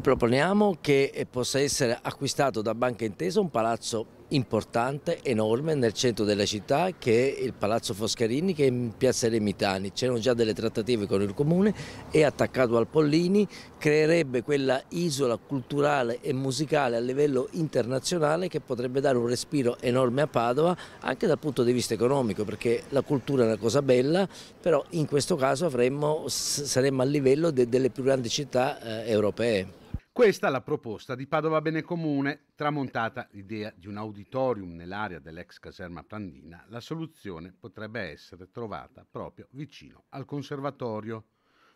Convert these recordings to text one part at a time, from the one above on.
Proponiamo che possa essere acquistato da Banca Intesa un palazzo importante, enorme, nel centro della città che è il Palazzo Foscarini che è in piazza Remitani. C'erano già delle trattative con il comune e attaccato al Pollini creerebbe quella isola culturale e musicale a livello internazionale che potrebbe dare un respiro enorme a Padova anche dal punto di vista economico perché la cultura è una cosa bella però in questo caso avremmo, saremmo a livello de, delle più grandi città eh, europee. Questa è la proposta di Padova Bene Comune, tramontata l'idea di un auditorium nell'area dell'ex caserma Pandina, la soluzione potrebbe essere trovata proprio vicino al conservatorio.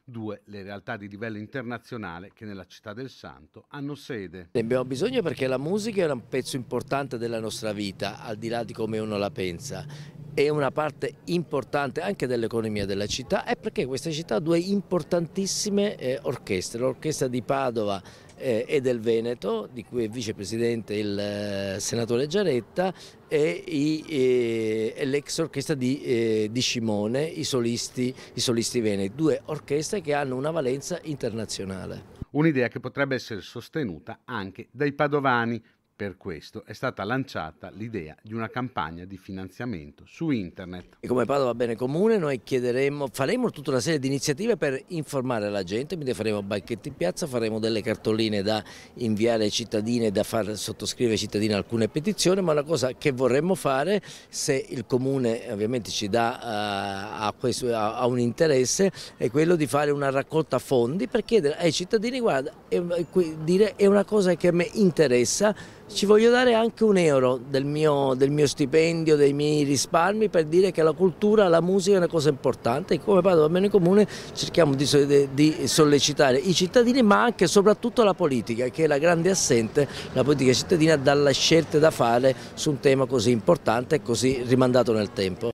Due, le realtà di livello internazionale che nella città del Santo hanno sede. Ne abbiamo bisogno perché la musica è un pezzo importante della nostra vita, al di là di come uno la pensa è una parte importante anche dell'economia della città è perché questa città ha due importantissime eh, orchestre, l'orchestra di Padova eh, e del Veneto, di cui è vicepresidente il eh, senatore Giaretta, e, e, eh, e l'ex orchestra di, eh, di, Scimone, i solisti, i solisti veneti, due orchestre che hanno una valenza internazionale. Un'idea che potrebbe essere sostenuta anche dai padovani, per questo è stata lanciata l'idea di una campagna di finanziamento su internet. E come Padova Bene Comune noi chiederemo, faremo tutta una serie di iniziative per informare la gente, quindi faremo banchetti in piazza, faremo delle cartoline da inviare ai cittadini, e da far sottoscrivere ai cittadini alcune petizioni, ma la cosa che vorremmo fare, se il Comune ovviamente ci dà uh, a, questo, a, a, un interesse, è quello di fare una raccolta fondi per chiedere ai cittadini, guarda, è, dire, è una cosa che a me interessa, ci voglio dare anche un euro del mio, del mio stipendio, dei miei risparmi per dire che la cultura, la musica è una cosa importante e come Padova Bene Comune cerchiamo di, di sollecitare i cittadini ma anche e soprattutto la politica che è la grande assente, la politica cittadina dalle scelte da fare su un tema così importante e così rimandato nel tempo.